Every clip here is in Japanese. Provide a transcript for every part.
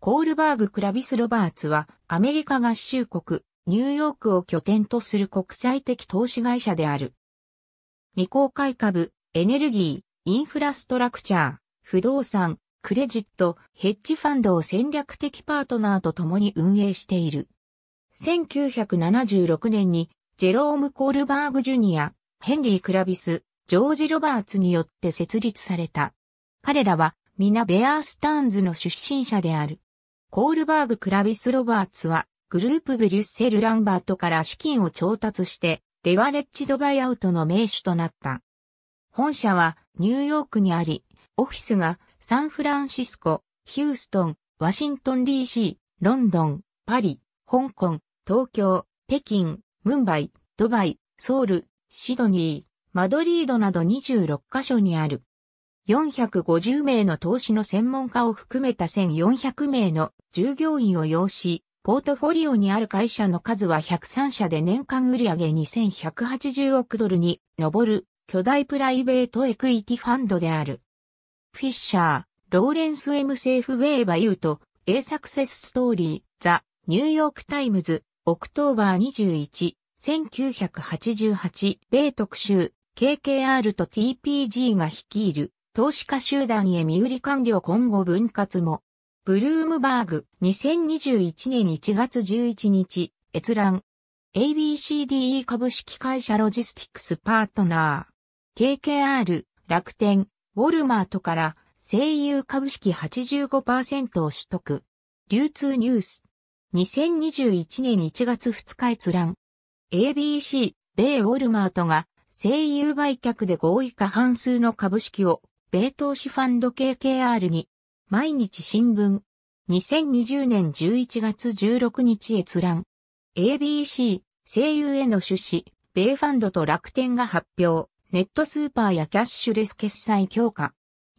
コールバーグ・クラビス・ロバーツは、アメリカ合衆国、ニューヨークを拠点とする国際的投資会社である。未公開株、エネルギー、インフラストラクチャー、不動産、クレジット、ヘッジファンドを戦略的パートナーと共に運営している。1976年に、ジェローム・コールバーグ・ジュニア、ヘンリー・クラビス、ジョージ・ロバーツによって設立された。彼らは、皆ベアースターンズの出身者である。コールバーグ・クラビス・ロバーツは、グループブリュッセル・ランバートから資金を調達して、レバレッジドバイアウトの名手となった。本社はニューヨークにあり、オフィスがサンフランシスコ、ヒューストン、ワシントン DC、ロンドン、パリ、香港、東京、北京、ムンバイ、ドバイ、ソウル、シドニー、マドリードなど26カ所にある。450名の投資の専門家を含めた1400名の従業員を要し、ポートフォリオにある会社の数は103社で年間売上2180億ドルに上る巨大プライベートエクイティファンドである。フィッシャー、ローレンス・エム・セーフ・ウェイ・バ・ユーと、A サクセス・ストーリー、ザ・ニューヨーク・タイムズ、オクトーバー21、1988、米特集、KKR と TPG が率いる投資家集団へ身売り完了今後分割も。ブルームバーグ、2021年1月11日、閲覧。ABCDE 株式会社ロジスティックスパートナー。KKR、楽天、ウォルマートから、声優株式85%を取得。流通ニュース。2021年1月2日閲覧。ABC、米ウォルマートが、声優売却で合意過半数の株式を米投資ファンド KKR に、毎日新聞、2020年11月16日閲覧、ABC、声優への出資、米ファンドと楽天が発表、ネットスーパーやキャッシュレス決済強化、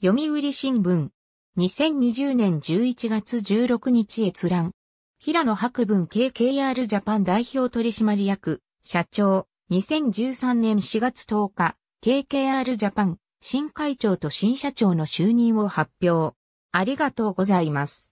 読売新聞、2020年11月16日閲覧、平野博文 KKR ジャパン代表取締役、社長、2013年4月10日、KKR ジャパン、新会長と新社長の就任を発表。ありがとうございます。